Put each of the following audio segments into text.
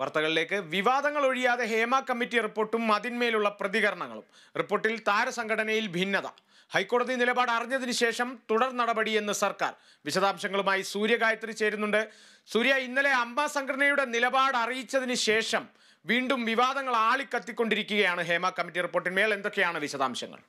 വാർത്തകളിലേക്ക് വിവാദങ്ങൾ ഒഴിയാതെ ഹേമ കമ്മിറ്റി റിപ്പോർട്ടും അതിന്മേലുള്ള പ്രതികരണങ്ങളും റിപ്പോർട്ടിൽ താരസംഘടനയിൽ ഭിന്നത ഹൈക്കോടതി നിലപാട് അറിഞ്ഞതിന് ശേഷം തുടർ നടപടിയെന്ന് സർക്കാർ വിശദാംശങ്ങളുമായി സൂര്യ ഗായത്രി ചേരുന്നുണ്ട് സൂര്യ ഇന്നലെ അമ്പ സംഘടനയുടെ നിലപാട് അറിയിച്ചതിന് ശേഷം വീണ്ടും വിവാദങ്ങൾ ആളിക്കത്തിക്കൊണ്ടിരിക്കുകയാണ് ഹേമ കമ്മിറ്റി റിപ്പോർട്ടിന്മേൽ എന്തൊക്കെയാണ് വിശദാംശങ്ങൾ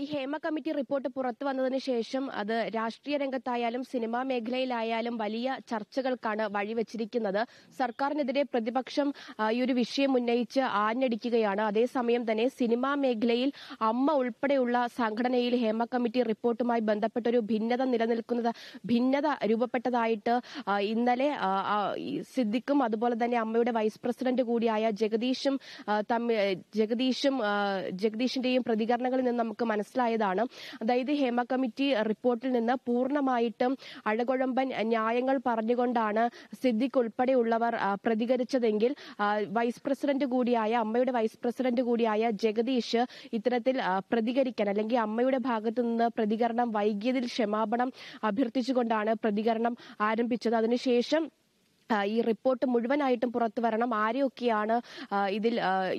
ഈ ഹേമ കമ്മിറ്റി റിപ്പോർട്ട് പുറത്തു വന്നതിന് ശേഷം അത് രാഷ്ട്രീയ രംഗത്തായാലും സിനിമാ മേഖലയിലായാലും വലിയ ചർച്ചകൾക്കാണ് വഴിവെച്ചിരിക്കുന്നത് സർക്കാരിനെതിരെ പ്രതിപക്ഷം ഈ ഒരു വിഷയം ഉന്നയിച്ച് ആഞ്ഞടിക്കുകയാണ് അതേസമയം തന്നെ സിനിമാ മേഖലയിൽ അമ്മ ഉൾപ്പെടെയുള്ള സംഘടനയിൽ ഹേമ കമ്മിറ്റി റിപ്പോർട്ടുമായി ബന്ധപ്പെട്ട ഒരു ഭിന്നത നിലനിൽക്കുന്നത് ഭിന്നത രൂപപ്പെട്ടതായിട്ട് ഇന്നലെ സിദ്ദിഖും അതുപോലെ തന്നെ അമ്മയുടെ വൈസ് പ്രസിഡന്റ് കൂടിയായ ജഗദീഷും ജഗദീഷും ജഗദീഷിന്റെയും പ്രതികരണങ്ങളിൽ നിന്ന് നമുക്ക് മനസ്സിലായതാണ് അതായത് ഹേമ കമ്മിറ്റി റിപ്പോർട്ടിൽ നിന്ന് പൂർണ്ണമായിട്ടും അഴകുഴമ്പൻ ന്യായങ്ങൾ പറഞ്ഞുകൊണ്ടാണ് സിദ്ദിഖ് ഉൾപ്പെടെയുള്ളവർ പ്രതികരിച്ചതെങ്കിൽ വൈസ് പ്രസിഡന്റ് കൂടിയായ അമ്മയുടെ വൈസ് പ്രസിഡന്റ് കൂടിയായ ജഗദീഷ് ഇത്തരത്തിൽ പ്രതികരിക്കാൻ അല്ലെങ്കിൽ അമ്മയുടെ ഭാഗത്തു നിന്ന് പ്രതികരണം വൈകിയതിൽ ക്ഷമാപണം അഭ്യർത്ഥിച്ചുകൊണ്ടാണ് പ്രതികരണം ആരംഭിച്ചത് അതിനുശേഷം ഈ റിപ്പോർട്ട് മുഴുവനായിട്ടും പുറത്തു വരണം ആരെയൊക്കെയാണ് ഇതിൽ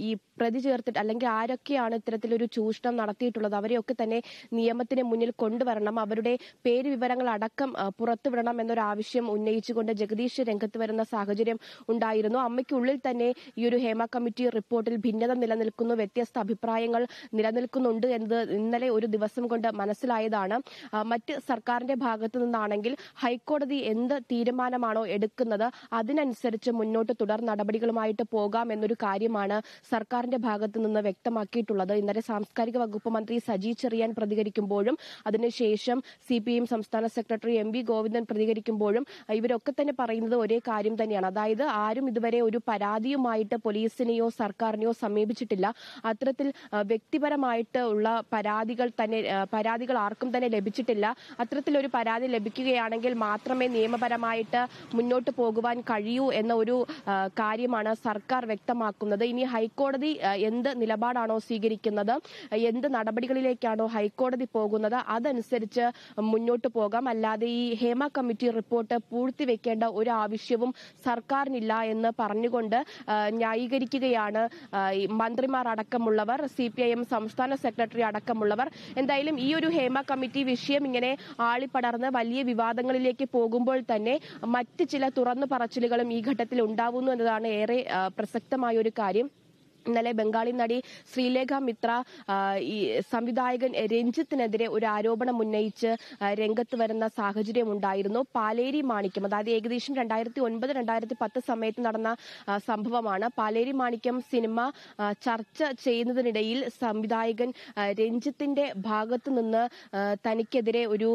ഈ പ്രതി ചേർത്തിട്ട് അല്ലെങ്കിൽ ആരൊക്കെയാണ് ഇത്തരത്തിലൊരു ചൂഷണം നടത്തിയിട്ടുള്ളത് അവരെയൊക്കെ തന്നെ നിയമത്തിന് മുന്നിൽ കൊണ്ടുവരണം അവരുടെ പേര് വിവരങ്ങൾ അടക്കം പുറത്തുവിടണം എന്നൊരു ആവശ്യം ഉന്നയിച്ചുകൊണ്ട് ജഗദീഷ് രംഗത്ത് വരുന്ന സാഹചര്യം ഉണ്ടായിരുന്നു അമ്മയ്ക്കുള്ളിൽ തന്നെ ഈ ഒരു ഹേമ കമ്മിറ്റി റിപ്പോർട്ടിൽ ഭിന്നത നിലനിൽക്കുന്നു വ്യത്യസ്ത അഭിപ്രായങ്ങൾ നിലനിൽക്കുന്നുണ്ട് എന്നത് ഇന്നലെ ഒരു ദിവസം കൊണ്ട് മനസ്സിലായതാണ് മറ്റ് സർക്കാരിന്റെ ഭാഗത്തു നിന്നാണെങ്കിൽ ഹൈക്കോടതി എന്ത് തീരുമാനമാണോ എടുക്കുന്നത് അതിനനുസരിച്ച് മുന്നോട്ട് തുടർ നടപടികളുമായിട്ട് പോകാം എന്നൊരു കാര്യമാണ് സർക്കാരിന്റെ ഭാഗത്തു നിന്ന് വ്യക്തമാക്കിയിട്ടുള്ളത് ഇന്നലെ സാംസ്കാരിക വകുപ്പ് മന്ത്രി സജി ചെറിയാൻ പ്രതികരിക്കുമ്പോഴും അതിനുശേഷം സി പി എം സംസ്ഥാന സെക്രട്ടറി എം വി ഗോവിന്ദൻ പ്രതികരിക്കുമ്പോഴും ഇവരൊക്കെ തന്നെ പറയുന്നത് ഒരേ കാര്യം തന്നെയാണ് അതായത് ആരും ഇതുവരെ ഒരു പരാതിയുമായിട്ട് പോലീസിനെയോ സർക്കാരിനെയോ സമീപിച്ചിട്ടില്ല അത്തരത്തിൽ വ്യക്തിപരമായിട്ട് ഉള്ള പരാതികൾ തന്നെ പരാതികൾ ആർക്കും തന്നെ ലഭിച്ചിട്ടില്ല അത്തരത്തിലൊരു പരാതി ലഭിക്കുകയാണെങ്കിൽ മാത്രമേ നിയമപരമായിട്ട് മുന്നോട്ട് പോകുവാൻ നടത്തുവാൻ കഴിയൂ എന്ന ഒരു കാര്യമാണ് സർക്കാർ വ്യക്തമാക്കുന്നത് ഇനി ഹൈക്കോടതി എന്ത് നിലപാടാണോ സ്വീകരിക്കുന്നത് എന്ത് നടപടികളിലേക്കാണോ ഹൈക്കോടതി പോകുന്നത് അതനുസരിച്ച് മുന്നോട്ട് പോകാം അല്ലാതെ ഈ ഹേമ കമ്മിറ്റി റിപ്പോർട്ട് പൂഴ്ത്തിവെക്കേണ്ട ഒരു ആവശ്യവും സർക്കാരിനില്ല എന്ന് പറഞ്ഞുകൊണ്ട് ന്യായീകരിക്കുകയാണ് മന്ത്രിമാർ അടക്കമുള്ളവർ സി പി ഐ എം സംസ്ഥാന സെക്രട്ടറി അടക്കമുള്ളവർ എന്തായാലും ഈ ഒരു ഹേമ കമ്മിറ്റി വിഷയം ഇങ്ങനെ ആളിപ്പടർന്ന് വലിയ വിവാദങ്ങളിലേക്ക് പോകുമ്പോൾ തന്നെ മറ്റ് ചില തുറന്നു പറച്ചിലുകളും ഈ ഘട്ടത്തിൽ ഉണ്ടാവുന്നു എന്നതാണ് ഏറെ പ്രസക്തമായ ഒരു കാര്യം ഇന്നലെ ബംഗാളി നടി ശ്രീലേഖ മിത്ര ഈ സംവിധായകൻ രഞ്ജിത്തിനെതിരെ ഒരു ആരോപണം ഉന്നയിച്ച് രംഗത്ത് വരുന്ന ഉണ്ടായിരുന്നു പാലേരി മാണിക്യം അതായത് ഏകദേശം രണ്ടായിരത്തി ഒൻപത് രണ്ടായിരത്തി പത്ത് സമയത്ത് നടന്ന സംഭവമാണ് പാലേരി മാണിക്യം സിനിമ ചർച്ച ചെയ്യുന്നതിനിടയിൽ സംവിധായകൻ രഞ്ജിത്തിന്റെ ഭാഗത്ത് നിന്ന് തനിക്കെതിരെ ഒരു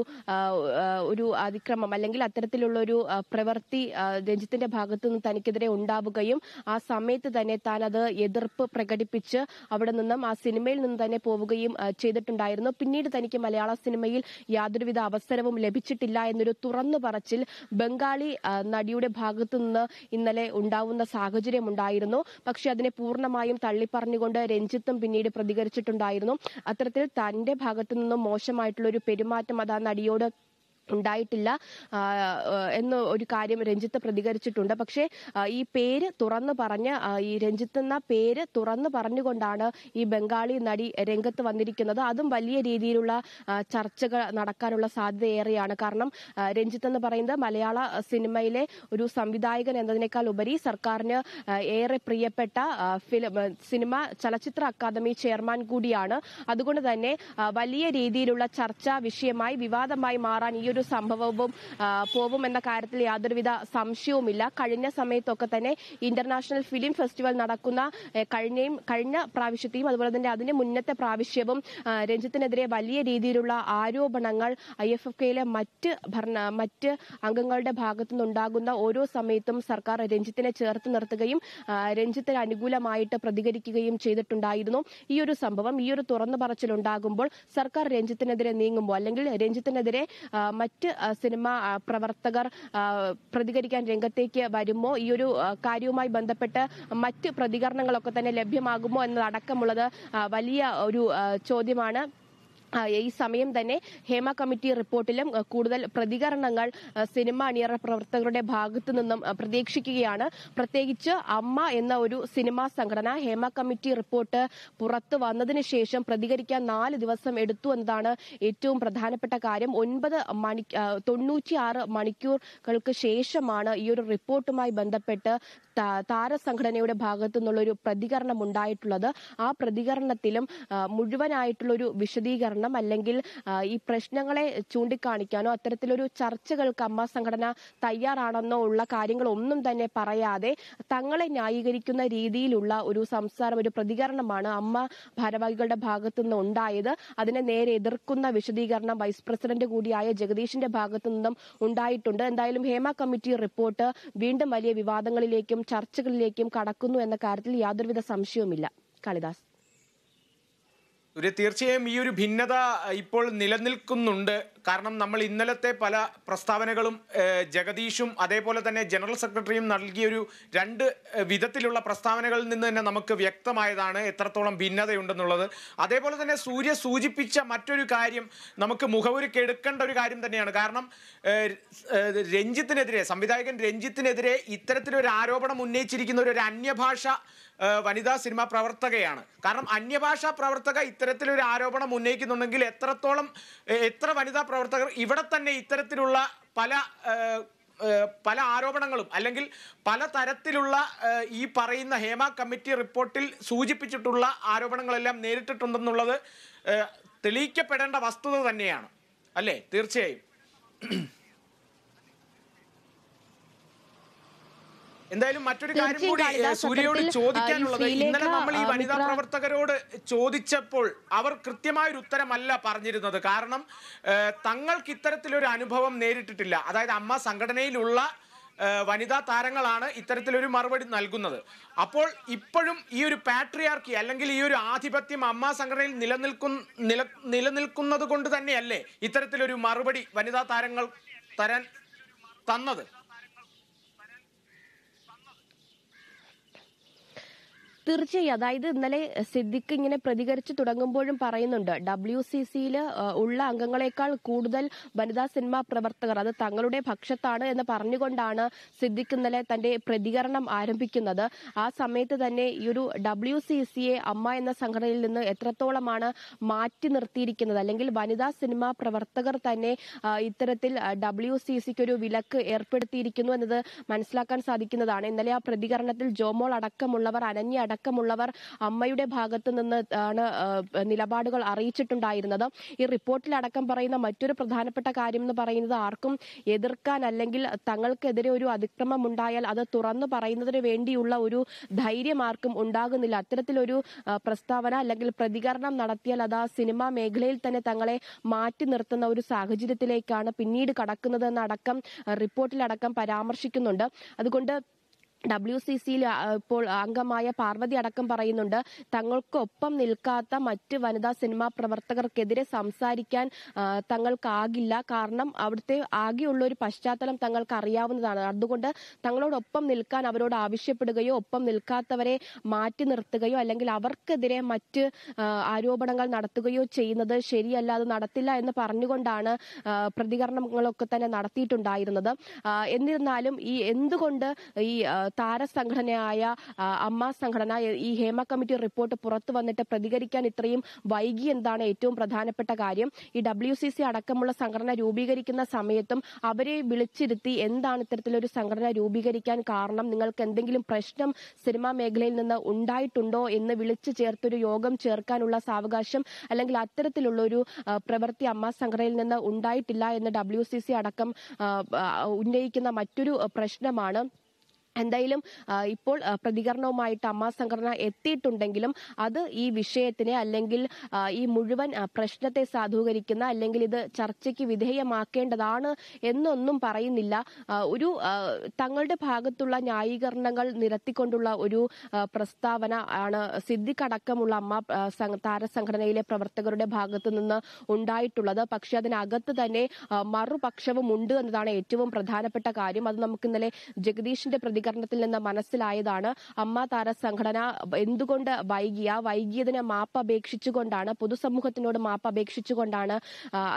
ഒരു അതിക്രമം അല്ലെങ്കിൽ അത്തരത്തിലുള്ള ഒരു പ്രവൃത്തി രഞ്ജിത്തിന്റെ ഭാഗത്ത് നിന്ന് തനിക്കെതിരെ ഉണ്ടാവുകയും ആ സമയത്ത് തന്നെ താൻ അത് എതിർപ്പ് ഉറപ്പ് പ്രകടിപ്പിച്ച് അവിടെ നിന്നും ആ സിനിമയിൽ നിന്ന് തന്നെ പോവുകയും ചെയ്തിട്ടുണ്ടായിരുന്നു പിന്നീട് തനിക്ക് മലയാള സിനിമയിൽ യാതൊരുവിധ അവസരവും ലഭിച്ചിട്ടില്ല എന്നൊരു തുറന്നു പറച്ചിൽ ബംഗാളി നടിയുടെ ഭാഗത്തു നിന്ന് ഇന്നലെ ഉണ്ടാവുന്ന സാഹചര്യമുണ്ടായിരുന്നു പക്ഷേ അതിനെ പൂർണ്ണമായും തള്ളിപ്പറഞ്ഞുകൊണ്ട് രഞ്ജിത്തും പിന്നീട് പ്രതികരിച്ചിട്ടുണ്ടായിരുന്നു അത്തരത്തിൽ തന്റെ ഭാഗത്തു നിന്നും മോശമായിട്ടുള്ള ഒരു പെരുമാറ്റം അത് ആ നടിയോട് ഉണ്ടായിട്ടില്ല എന്ന ഒരു കാര്യം രഞ്ജിത്ത് പ്രതികരിച്ചിട്ടുണ്ട് പക്ഷേ ഈ പേര് തുറന്നു പറഞ്ഞ് ഈ രഞ്ജിത്ത് എന്ന പേര് തുറന്നു പറഞ്ഞുകൊണ്ടാണ് ഈ ബംഗാളി നടി രംഗത്ത് വന്നിരിക്കുന്നത് അതും വലിയ രീതിയിലുള്ള ചർച്ചകൾ നടക്കാനുള്ള സാധ്യത ഏറെയാണ് കാരണം രഞ്ജിത്ത് എന്ന് പറയുന്നത് മലയാള സിനിമയിലെ ഒരു സംവിധായകൻ എന്നതിനേക്കാൾ ഉപരി സർക്കാരിന് ഏറെ പ്രിയപ്പെട്ട ഫിലിം സിനിമ ചലച്ചിത്ര അക്കാദമി ചെയർമാൻ കൂടിയാണ് അതുകൊണ്ട് തന്നെ വലിയ രീതിയിലുള്ള ചർച്ച വിഷയമായി വിവാദമായി മാറാൻ ഈ ഒരു സംഭവവും പോകും എന്ന കാര്യത്തിൽ യാതൊരുവിധ സംശയവുമില്ല കഴിഞ്ഞ സമയത്തൊക്കെ തന്നെ ഇന്റർനാഷണൽ ഫിലിം ഫെസ്റ്റിവൽ നടക്കുന്ന കഴിഞ്ഞയും കഴിഞ്ഞ പ്രാവശ്യത്തെയും അതുപോലെ തന്നെ അതിന് മുന്നത്തെ പ്രാവശ്യവും രഞ്ജിത്തിനെതിരെ വലിയ രീതിയിലുള്ള ആരോപണങ്ങൾ ഐ എഫ് എഫ് കെയിലെ മറ്റ് ഭരണ മറ്റ് അംഗങ്ങളുടെ ഭാഗത്തു നിന്നുണ്ടാകുന്ന ഓരോ സമയത്തും സർക്കാർ രഞ്ജിത്തിനെ ചേർത്ത് നിർത്തുകയും രഞ്ജിത്തിന് അനുകൂലമായിട്ട് പ്രതികരിക്കുകയും ചെയ്തിട്ടുണ്ടായിരുന്നു ഈ ഒരു സംഭവം ഈ ഒരു തുറന്നു പറച്ചിലുണ്ടാകുമ്പോൾ സർക്കാർ രഞ്ജിത്തിനെതിരെ നീങ്ങുമ്പോൾ അല്ലെങ്കിൽ രഞ്ജിത്തിനെതിരെ മറ്റ് സിനിമാ പ്രവർത്തകർ പ്രതികരിക്കാൻ രംഗത്തേക്ക് വരുമോ ഈ ഒരു കാര്യവുമായി ബന്ധപ്പെട്ട് മറ്റ് പ്രതികരണങ്ങളൊക്കെ തന്നെ ലഭ്യമാകുമോ എന്നതടക്കമുള്ളത് വലിയ ഒരു ചോദ്യമാണ് ഈ സമയം തന്നെ ഹേമ കമ്മിറ്റി റിപ്പോർട്ടിലും കൂടുതൽ പ്രതികരണങ്ങൾ സിനിമ അണിയറ പ്രവർത്തകരുടെ ഭാഗത്തു നിന്നും പ്രതീക്ഷിക്കുകയാണ് പ്രത്യേകിച്ച് അമ്മ എന്ന ഒരു സിനിമാ സംഘടന ഹേമ കമ്മിറ്റി റിപ്പോർട്ട് പുറത്തു വന്നതിന് ശേഷം പ്രതികരിക്കാൻ നാല് ദിവസം എടുത്തു എന്നതാണ് ഏറ്റവും പ്രധാനപ്പെട്ട കാര്യം ഒൻപത് മണി തൊണ്ണൂറ്റിയാറ് മണിക്കൂറുകൾക്ക് ശേഷമാണ് ഈ ഒരു റിപ്പോർട്ടുമായി ബന്ധപ്പെട്ട് താരസംഘടനയുടെ ഭാഗത്തു നിന്നുള്ളൊരു പ്രതികരണം ഉണ്ടായിട്ടുള്ളത് ആ പ്രതികരണത്തിലും മുഴുവനായിട്ടുള്ള ഒരു വിശദീകരണം അല്ലെങ്കിൽ ഈ പ്രശ്നങ്ങളെ ചൂണ്ടിക്കാണിക്കാനോ അത്തരത്തിലൊരു ചർച്ചകൾക്ക് അമ്മ സംഘടന തയ്യാറാണെന്നോ ഉള്ള കാര്യങ്ങൾ ഒന്നും തന്നെ പറയാതെ തങ്ങളെ ന്യായീകരിക്കുന്ന രീതിയിലുള്ള ഒരു സംസാരം ഒരു പ്രതികരണമാണ് അമ്മ ഭാരവാഹികളുടെ ഭാഗത്തു നിന്ന് ഉണ്ടായത് അതിനെ നേരെ എതിർക്കുന്ന വിശദീകരണം വൈസ് പ്രസിഡന്റ് കൂടിയായ ജഗദീഷിന്റെ ഭാഗത്തു നിന്നും ഉണ്ടായിട്ടുണ്ട് എന്തായാലും ഹേമ കമ്മിറ്റി റിപ്പോർട്ട് വീണ്ടും വലിയ വിവാദങ്ങളിലേക്കും ചർച്ചകളിലേക്കും കടക്കുന്നു എന്ന കാര്യത്തിൽ യാതൊരുവിധ സംശയവുമില്ല കാളിദാസ് തീർച്ചയായും ഈ ഒരു ഭിന്നത ഇപ്പോൾ നിലനിൽക്കുന്നുണ്ട് കാരണം നമ്മൾ ഇന്നലത്തെ പല പ്രസ്താവനകളും ജഗദീഷും അതേപോലെ തന്നെ ജനറൽ സെക്രട്ടറിയും നൽകിയൊരു രണ്ട് വിധത്തിലുള്ള പ്രസ്താവനകളിൽ നിന്ന് തന്നെ നമുക്ക് വ്യക്തമായതാണ് എത്രത്തോളം ഭിന്നതയുണ്ടെന്നുള്ളത് അതേപോലെ തന്നെ സൂര്യ സൂചിപ്പിച്ച മറ്റൊരു കാര്യം നമുക്ക് മുഖവുരി കെടുക്കേണ്ട ഒരു കാര്യം തന്നെയാണ് കാരണം രഞ്ജിത്തിനെതിരെ സംവിധായകൻ രഞ്ജിത്തിനെതിരെ ഇത്തരത്തിലൊരു ആരോപണം ഉന്നയിച്ചിരിക്കുന്ന ഒരു അന്യഭാഷ വനിതാ സിനിമ പ്രവർത്തകയാണ് കാരണം അന്യഭാഷാ പ്രവർത്തക ഇത്തരത്തിലൊരു ആരോപണം ഉന്നയിക്കുന്നുണ്ടെങ്കിൽ എത്രത്തോളം എത്ര വനിതാ പ്രവർത്തകർ ഇവിടെ തന്നെ ഇത്തരത്തിലുള്ള പല പല ആരോപണങ്ങളും അല്ലെങ്കിൽ പല തരത്തിലുള്ള ഈ പറയുന്ന ഹേമ കമ്മിറ്റി റിപ്പോർട്ടിൽ സൂചിപ്പിച്ചിട്ടുള്ള ആരോപണങ്ങളെല്ലാം നേരിട്ടിട്ടുണ്ടെന്നുള്ളത് തെളിയിക്കപ്പെടേണ്ട വസ്തുത തന്നെയാണ് അല്ലേ തീർച്ചയായും എന്തായാലും മറ്റൊരു കാര്യം കൂടി സൂര്യയോട് ചോദിക്കാനുള്ളത് ഇന്നലെ നമ്മൾ ഈ വനിതാ പ്രവർത്തകരോട് ചോദിച്ചപ്പോൾ അവർ കൃത്യമായൊരു ഉത്തരമല്ല പറഞ്ഞിരുന്നത് കാരണം തങ്ങൾക്ക് ഇത്തരത്തിലൊരു അനുഭവം നേരിട്ടിട്ടില്ല അതായത് അമ്മ സംഘടനയിലുള്ള വനിതാ താരങ്ങളാണ് ഇത്തരത്തിലൊരു മറുപടി നൽകുന്നത് അപ്പോൾ ഇപ്പോഴും ഈ ഒരു പാട്രിയാർക്കി അല്ലെങ്കിൽ ഈ ഒരു ആധിപത്യം അമ്മ സംഘടനയിൽ നിലനിൽക്കുന്ന നില നിലനിൽക്കുന്നത് കൊണ്ട് തന്നെയല്ലേ ഇത്തരത്തിലൊരു മറുപടി വനിതാ താരങ്ങൾ തരാൻ തന്നത് തീർച്ചയായും അതായത് ഇന്നലെ സിദ്ദിഖ് ഇങ്ങനെ പ്രതികരിച്ചു തുടങ്ങുമ്പോഴും പറയുന്നുണ്ട് ഡബ്ല്യു സി സിയിൽ ഉള്ള അംഗങ്ങളെക്കാൾ കൂടുതൽ വനിതാ സിനിമാ പ്രവർത്തകർ അത് തങ്ങളുടെ പക്ഷത്താണ് എന്ന് പറഞ്ഞുകൊണ്ടാണ് സിദ്ദിഖ് ഇന്നലെ തന്റെ പ്രതികരണം ആരംഭിക്കുന്നത് ആ സമയത്ത് തന്നെ ഈ ഒരു ഡബ്ല്യു സി സിയെ അമ്മ എന്ന സംഘടനയിൽ നിന്ന് എത്രത്തോളമാണ് മാറ്റി നിർത്തിയിരിക്കുന്നത് അല്ലെങ്കിൽ വനിതാ സിനിമാ പ്രവർത്തകർ തന്നെ ഇത്തരത്തിൽ ഡബ്ല്യു സി സിക്ക് ഒരു വിലക്ക് ഏർപ്പെടുത്തിയിരിക്കുന്നു എന്നത് മനസ്സിലാക്കാൻ സാധിക്കുന്നതാണ് ഇന്നലെ ആ പ്രതികരണത്തിൽ ജോമോൾ അടക്കമുള്ളവർ അനന്യ അടക്കമുള്ളവർ അമ്മയുടെ ഭാഗത്തു നിന്ന് ആണ് നിലപാടുകൾ അറിയിച്ചിട്ടുണ്ടായിരുന്നത് ഈ റിപ്പോർട്ടിലടക്കം പറയുന്ന മറ്റൊരു പ്രധാനപ്പെട്ട കാര്യം എന്ന് പറയുന്നത് ആർക്കും എതിർക്കാൻ അല്ലെങ്കിൽ തങ്ങൾക്കെതിരെ ഒരു അതിക്രമം ഉണ്ടായാൽ അത് തുറന്നു പറയുന്നതിന് വേണ്ടിയുള്ള ഒരു ധൈര്യം ആർക്കും ഉണ്ടാകുന്നില്ല അത്തരത്തിലൊരു പ്രസ്താവന അല്ലെങ്കിൽ പ്രതികരണം നടത്തിയാൽ അത് ആ സിനിമാ മേഖലയിൽ തന്നെ തങ്ങളെ മാറ്റി നിർത്തുന്ന ഒരു സാഹചര്യത്തിലേക്കാണ് പിന്നീട് കടക്കുന്നതെന്നടക്കം റിപ്പോർട്ടിലടക്കം പരാമർശിക്കുന്നുണ്ട് അതുകൊണ്ട് ഡബ്ല്യു സി സിയിൽ ഇപ്പോൾ അംഗമായ പാർവതി അടക്കം പറയുന്നുണ്ട് തങ്ങൾക്കൊപ്പം നിൽക്കാത്ത മറ്റ് വനിതാ സിനിമാ പ്രവർത്തകർക്കെതിരെ സംസാരിക്കാൻ തങ്ങൾക്കാകില്ല കാരണം അവിടുത്തെ ആകെയുള്ള ഒരു പശ്ചാത്തലം തങ്ങൾക്ക് അറിയാവുന്നതാണ് അതുകൊണ്ട് തങ്ങളോടൊപ്പം നിൽക്കാൻ അവരോട് ആവശ്യപ്പെടുകയോ ഒപ്പം നിൽക്കാത്തവരെ മാറ്റി നിർത്തുകയോ അല്ലെങ്കിൽ അവർക്കെതിരെ മറ്റ് ആരോപണങ്ങൾ നടത്തുകയോ ചെയ്യുന്നത് ശരിയല്ല അത് നടത്തില്ല എന്ന് പറഞ്ഞുകൊണ്ടാണ് പ്രതികരണങ്ങളൊക്കെ തന്നെ നടത്തിയിട്ടുണ്ടായിരുന്നത് എന്നിരുന്നാലും ഈ എന്തുകൊണ്ട് ഈ താരസംഘടനയായ അമ്മ സംഘടന ഈ ഹേമ കമ്മിറ്റി റിപ്പോർട്ട് പുറത്തു വന്നിട്ട് പ്രതികരിക്കാൻ ഇത്രയും വൈകി എന്താണ് ഏറ്റവും പ്രധാനപ്പെട്ട കാര്യം ഈ ഡബ്ല്യു സി സി അടക്കമുള്ള സംഘടന രൂപീകരിക്കുന്ന സമയത്തും അവരെ വിളിച്ചിരുത്തി എന്താണ് ഇത്തരത്തിലൊരു സംഘടന രൂപീകരിക്കാൻ കാരണം നിങ്ങൾക്ക് എന്തെങ്കിലും പ്രശ്നം സിനിമാ മേഖലയിൽ നിന്ന് ഉണ്ടായിട്ടുണ്ടോ എന്ന് വിളിച്ചു ചേർത്തൊരു യോഗം ചേർക്കാനുള്ള സാവകാശം അല്ലെങ്കിൽ അത്തരത്തിലുള്ള ഒരു പ്രവൃത്തി അമ്മ സംഘടനയിൽ നിന്ന് ഉണ്ടായിട്ടില്ല എന്ന് ഡബ്ല്യു അടക്കം ഉന്നയിക്കുന്ന മറ്റൊരു പ്രശ്നമാണ് എന്തായാലും ഇപ്പോൾ പ്രതികരണവുമായിട്ട് അമ്മ സംഘടന എത്തിയിട്ടുണ്ടെങ്കിലും അത് ഈ വിഷയത്തിനെ അല്ലെങ്കിൽ ഈ മുഴുവൻ പ്രശ്നത്തെ സാധൂകരിക്കുന്ന അല്ലെങ്കിൽ ഇത് ചർച്ചയ്ക്ക് വിധേയമാക്കേണ്ടതാണ് എന്നൊന്നും പറയുന്നില്ല ഒരു തങ്ങളുടെ ഭാഗത്തുള്ള ന്യായീകരണങ്ങൾ നിരത്തിക്കൊണ്ടുള്ള ഒരു പ്രസ്താവന ആണ് സിദ്ധിക്കടക്കമുള്ള അമ്മ താരസംഘടനയിലെ പ്രവർത്തകരുടെ ഭാഗത്തു നിന്ന് ഉണ്ടായിട്ടുള്ളത് പക്ഷെ അതിനകത്ത് തന്നെ മറുപക്ഷവും ഉണ്ട് എന്നതാണ് ഏറ്റവും പ്രധാനപ്പെട്ട കാര്യം അത് നമുക്ക് ഇന്നലെ ജഗദീഷിന്റെ പ്രതികരണം പ്രതികരണത്തിൽ നിന്ന് മനസ്സിലായതാണ് അമ്മ താര സംഘടന എന്തുകൊണ്ട് വൈകിയ വൈകിയതിനെ മാപ്പ് അപേക്ഷിച്ചുകൊണ്ടാണ് പൊതുസമൂഹത്തിനോട് മാപ്പ് അപേക്ഷിച്ചുകൊണ്ടാണ്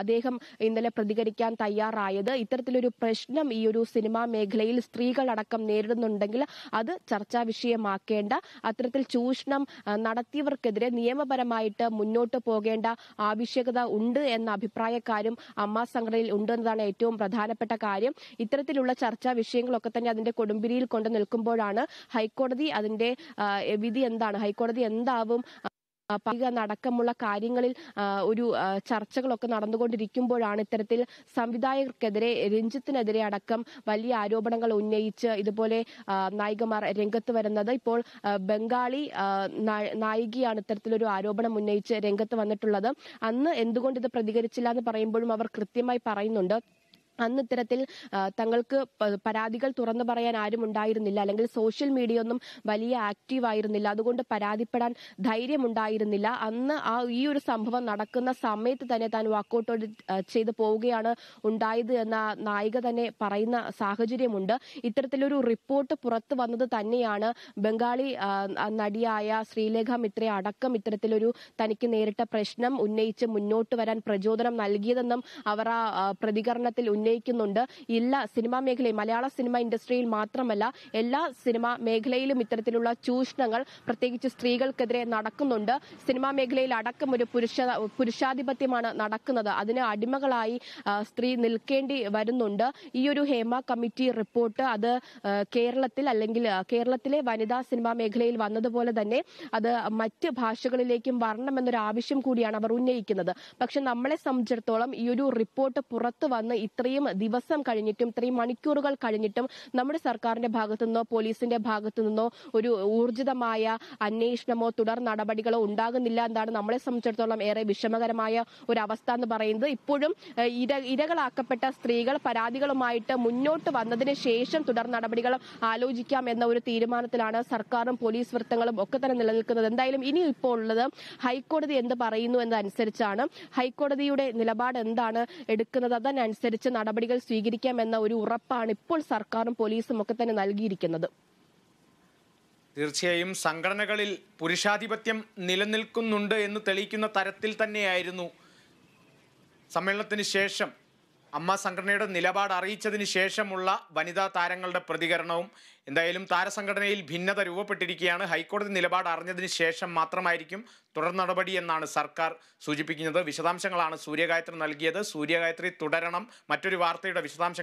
അദ്ദേഹം ഇന്നലെ പ്രതികരിക്കാൻ തയ്യാറായത് ഇത്തരത്തിലൊരു പ്രശ്നം ഈ ഒരു സിനിമാ മേഖലയിൽ സ്ത്രീകളടക്കം നേരിടുന്നുണ്ടെങ്കിൽ അത് ചർച്ചാ വിഷയമാക്കേണ്ട അത്തരത്തിൽ ചൂഷണം നടത്തിയവർക്കെതിരെ നിയമപരമായിട്ട് മുന്നോട്ട് പോകേണ്ട ആവശ്യകത ഉണ്ട് എന്ന അഭിപ്രായക്കാരും അമ്മ സംഘടനയിൽ ഉണ്ട് എന്നതാണ് ഏറ്റവും പ്രധാനപ്പെട്ട കാര്യം ഇത്തരത്തിലുള്ള ചർച്ചാ വിഷയങ്ങളൊക്കെ തന്നെ അതിന്റെ കൊടുമ്പിരിയിൽ കൊണ്ട് നിൽക്കുമ്പോഴാണ് ഹൈക്കോടതി അതിന്റെ വിധി എന്താണ് ഹൈക്കോടതി എന്താവും പൈക നടക്കമുള്ള കാര്യങ്ങളിൽ ഒരു ചർച്ചകളൊക്കെ നടന്നുകൊണ്ടിരിക്കുമ്പോഴാണ് ഇത്തരത്തിൽ സംവിധായകർക്കെതിരെ രഞ്ജിത്തിനെതിരെ അടക്കം വലിയ ആരോപണങ്ങൾ ഉന്നയിച്ച് ഇതുപോലെ നായികമാർ രംഗത്ത് വരുന്നത് ഇപ്പോൾ ബംഗാളി നായികയാണ് ഇത്തരത്തിലൊരു ആരോപണം ഉന്നയിച്ച് രംഗത്ത് വന്നിട്ടുള്ളത് അന്ന് എന്തുകൊണ്ട് ഇത് പ്രതികരിച്ചില്ല എന്ന് പറയുമ്പോഴും അവർ കൃത്യമായി പറയുന്നുണ്ട് അന്ന് ഇത്തരത്തിൽ തങ്ങൾക്ക് പരാതികൾ തുറന്നു പറയാൻ ആരും ഉണ്ടായിരുന്നില്ല അല്ലെങ്കിൽ സോഷ്യൽ മീഡിയ ഒന്നും വലിയ ആക്റ്റീവ് ആയിരുന്നില്ല അതുകൊണ്ട് പരാതിപ്പെടാൻ ധൈര്യമുണ്ടായിരുന്നില്ല അന്ന് ആ ഈ ഒരു സംഭവം നടക്കുന്ന സമയത്ത് തന്നെ താൻ വാക്കൗട്ട് ചെയ്ത് പോവുകയാണ് ഉണ്ടായത് എന്ന നായിക തന്നെ പറയുന്ന സാഹചര്യമുണ്ട് ഇത്തരത്തിലൊരു റിപ്പോർട്ട് പുറത്തു വന്നത് തന്നെയാണ് ബംഗാളി നടിയായ ശ്രീലേഖ മിത്ര അടക്കം ഇത്തരത്തിലൊരു തനിക്ക് നേരിട്ട പ്രശ്നം ഉന്നയിച്ച് മുന്നോട്ട് വരാൻ പ്രചോദനം നൽകിയതെന്നും അവർ ആ പ്രതികരണത്തിൽ ഉന്നയിച്ചു അഭിനയിക്കുന്നുണ്ട് ഇല്ല സിനിമാ മേഖലയിൽ മലയാള സിനിമ ഇൻഡസ്ട്രിയിൽ മാത്രമല്ല എല്ലാ സിനിമാ മേഖലയിലും ഇത്തരത്തിലുള്ള ചൂഷണങ്ങൾ പ്രത്യേകിച്ച് സ്ത്രീകൾക്കെതിരെ നടക്കുന്നുണ്ട് സിനിമാ മേഖലയിൽ അടക്കം ഒരു പുരുഷ പുരുഷാധിപത്യമാണ് നടക്കുന്നത് അതിന് അടിമകളായി സ്ത്രീ നിൽക്കേണ്ടി വരുന്നുണ്ട് ഈ ഒരു ഹേമ കമ്മിറ്റി റിപ്പോർട്ട് അത് കേരളത്തിൽ അല്ലെങ്കിൽ കേരളത്തിലെ വനിതാ സിനിമാ മേഖലയിൽ വന്നതുപോലെ തന്നെ അത് മറ്റ് ഭാഷകളിലേക്കും വരണമെന്നൊരു ആവശ്യം കൂടിയാണ് അവർ ഉന്നയിക്കുന്നത് പക്ഷെ നമ്മളെ സംബന്ധിച്ചിടത്തോളം ഈ ഒരു റിപ്പോർട്ട് പുറത്തു വന്ന് ഇത്രയും ഇത്രയും ദിവസം കഴിഞ്ഞിട്ടും ഇത്രയും മണിക്കൂറുകൾ കഴിഞ്ഞിട്ടും നമ്മുടെ സർക്കാരിന്റെ ഭാഗത്തു നിന്നോ പോലീസിന്റെ ഭാഗത്തു നിന്നോ ഒരു ഊർജിതമായ അന്വേഷണമോ തുടർ നടപടികളോ ഉണ്ടാകുന്നില്ല എന്നാണ് നമ്മളെ സംബന്ധിച്ചിടത്തോളം ഏറെ വിഷമകരമായ ഒരു അവസ്ഥ എന്ന് പറയുന്നത് ഇപ്പോഴും ഇര ഇരകളാക്കപ്പെട്ട സ്ത്രീകൾ പരാതികളുമായിട്ട് മുന്നോട്ട് വന്നതിന് ശേഷം തുടർ നടപടികൾ ആലോചിക്കാം എന്ന ഒരു തീരുമാനത്തിലാണ് സർക്കാരും പോലീസ് വൃത്തങ്ങളും ഒക്കെ തന്നെ നിലനിൽക്കുന്നത് എന്തായാലും ഇനി ഇപ്പോൾ ഉള്ളത് ഹൈക്കോടതി എന്ത് പറയുന്നു എന്നതനുസരിച്ചാണ് ഹൈക്കോടതിയുടെ നിലപാട് എന്താണ് എടുക്കുന്നത് അതനുസരിച്ച് നട നടപടികൾ സ്വീകരിക്കാമെന്ന ഒരു ഉറപ്പാണ് ഇപ്പോൾ സർക്കാരും പോലീസും ഒക്കെ തന്നെ നൽകിയിരിക്കുന്നത് തീർച്ചയായും സംഘടനകളിൽ പുരുഷാധിപത്യം നിലനിൽക്കുന്നുണ്ട് എന്ന് തെളിയിക്കുന്ന തരത്തിൽ തന്നെയായിരുന്നു സമ്മേളനത്തിന് ശേഷം അമ്മ സംഘടനയുടെ നിലപാട് അറിയിച്ചതിന് ശേഷമുള്ള വനിതാ താരങ്ങളുടെ പ്രതികരണവും എന്തായാലും താരസംഘടനയിൽ ഭിന്നത രൂപപ്പെട്ടിരിക്കുകയാണ് ഹൈക്കോടതി നിലപാട് അറിഞ്ഞതിന് ശേഷം മാത്രമായിരിക്കും തുടർ നടപടി എന്നാണ് സർക്കാർ സൂചിപ്പിക്കുന്നത് വിശദാംശങ്ങളാണ് സൂര്യഗായത്രി നൽകിയത് സൂര്യഗായത്രി തുടരണം മറ്റൊരു വാർത്തയുടെ വിശദാംശം